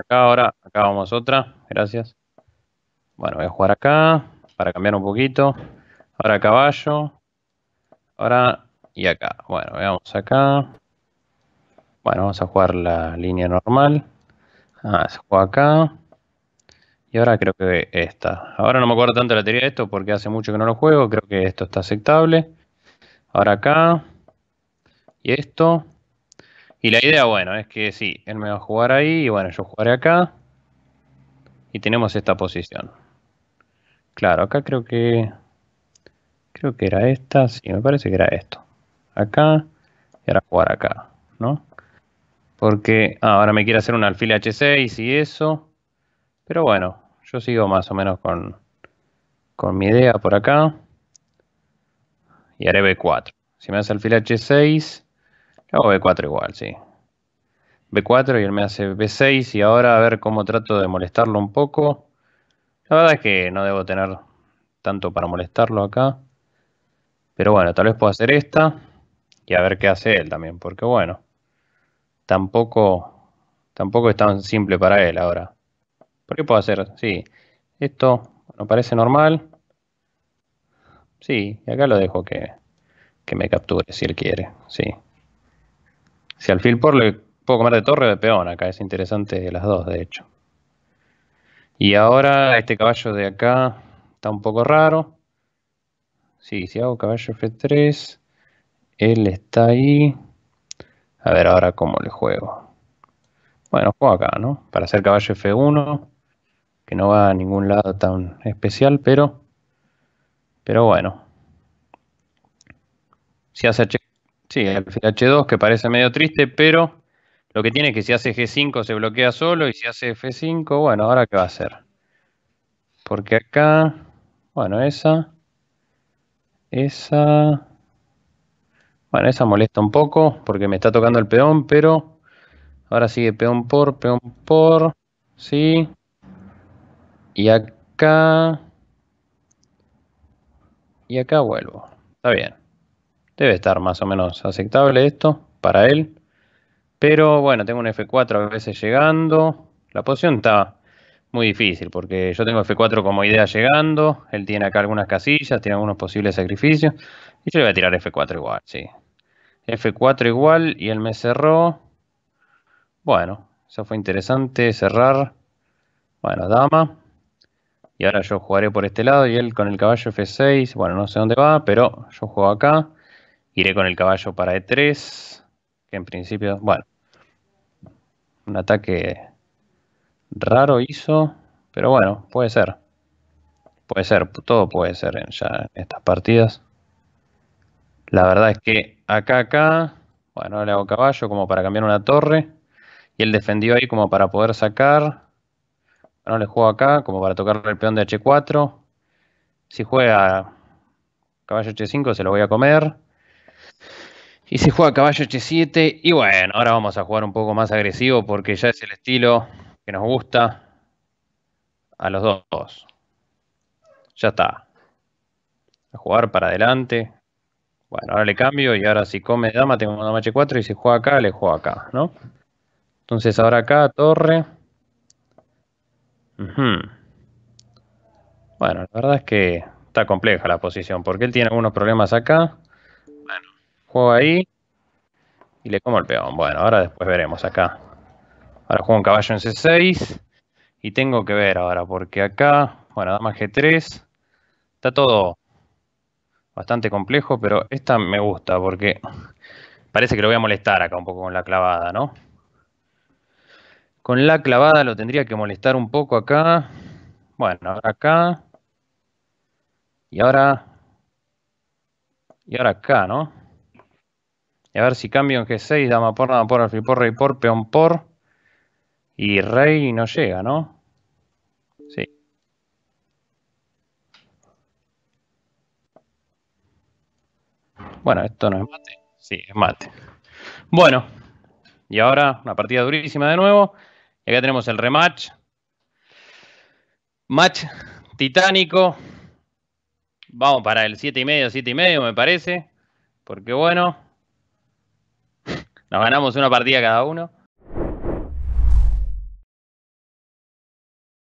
acá ahora, acá vamos otra, gracias. Bueno, voy a jugar acá, para cambiar un poquito. Ahora caballo, ahora y acá. Bueno, veamos acá. Bueno, vamos a jugar la línea normal. Ah, se juega acá. Y ahora creo que esta. Ahora no me acuerdo tanto de la teoría de esto porque hace mucho que no lo juego. Creo que esto está aceptable. Ahora acá. Y esto. Y la idea, bueno, es que sí, él me va a jugar ahí y bueno, yo jugaré acá. Y tenemos esta posición. Claro, acá creo que... Creo que era esta, sí, me parece que era esto. Acá y ahora jugar acá, ¿no? Porque ah, ahora me quiere hacer un alfil H6 y eso. Pero bueno, yo sigo más o menos con, con mi idea por acá. Y haré B4. Si me hace alfil H6, hago B4 igual, sí. B4 y él me hace B6 y ahora a ver cómo trato de molestarlo un poco. La verdad es que no debo tener tanto para molestarlo acá. Pero bueno, tal vez puedo hacer esta y a ver qué hace él también. Porque bueno, tampoco, tampoco es tan simple para él ahora. ¿Por qué puedo hacer? Sí, esto no parece normal. Sí, y acá lo dejo que, que me capture si él quiere. Sí. Si al por le puedo comer de torre o de peón, acá es interesante las dos, de hecho. Y ahora este caballo de acá está un poco raro. Sí, si hago caballo F3, él está ahí. A ver ahora cómo le juego. Bueno, juego acá, ¿no? Para hacer caballo F1, que no va a ningún lado tan especial, pero, pero bueno. Si hace h Sí, el H2 que parece medio triste, pero lo que tiene es que si hace G5 se bloquea solo y si hace F5, bueno, ahora qué va a hacer. Porque acá, bueno, esa, esa, bueno, esa molesta un poco porque me está tocando el peón, pero ahora sigue peón por, peón por, sí. Y acá, y acá vuelvo. Está bien. Debe estar más o menos aceptable esto para él. Pero bueno, tengo un F4 a veces llegando. La posición está muy difícil porque yo tengo F4 como idea llegando. Él tiene acá algunas casillas, tiene algunos posibles sacrificios. Y yo le voy a tirar F4 igual, sí. F4 igual y él me cerró. Bueno, eso fue interesante, cerrar. Bueno, dama. Y ahora yo jugaré por este lado y él con el caballo F6. Bueno, no sé dónde va, pero yo juego acá. Iré con el caballo para E3, que en principio, bueno, un ataque raro hizo, pero bueno, puede ser. Puede ser, todo puede ser en, ya en estas partidas. La verdad es que acá, acá, bueno, le hago caballo como para cambiar una torre. Y él defendió ahí como para poder sacar. Bueno, le juego acá como para tocar el peón de H4. Si juega caballo H5 se lo voy a comer. Y se juega caballo H7. Y bueno, ahora vamos a jugar un poco más agresivo porque ya es el estilo que nos gusta a los dos. Ya está. A jugar para adelante. Bueno, ahora le cambio y ahora si come dama tengo dama H4 y si juega acá, le juego acá, ¿no? Entonces ahora acá, torre. Bueno, la verdad es que está compleja la posición porque él tiene algunos problemas acá. Juego ahí. Y le como el peón. Bueno, ahora después veremos acá. Ahora juego un caballo en C6. Y tengo que ver ahora, porque acá, bueno, dama G3. Está todo bastante complejo, pero esta me gusta porque parece que lo voy a molestar acá un poco con la clavada, ¿no? Con la clavada lo tendría que molestar un poco acá. Bueno, acá. Y ahora... Y ahora acá, ¿no? a ver si cambio en G6, dama por, dama por, alfil por, rey por, peón por. Y rey no llega, ¿no? Sí. Bueno, esto no es mate. Sí, es mate. Bueno, y ahora una partida durísima de nuevo. Y acá tenemos el rematch. Match titánico. Vamos para el 7 y medio, 7 y medio me parece. Porque bueno, nos ganamos una partida cada uno.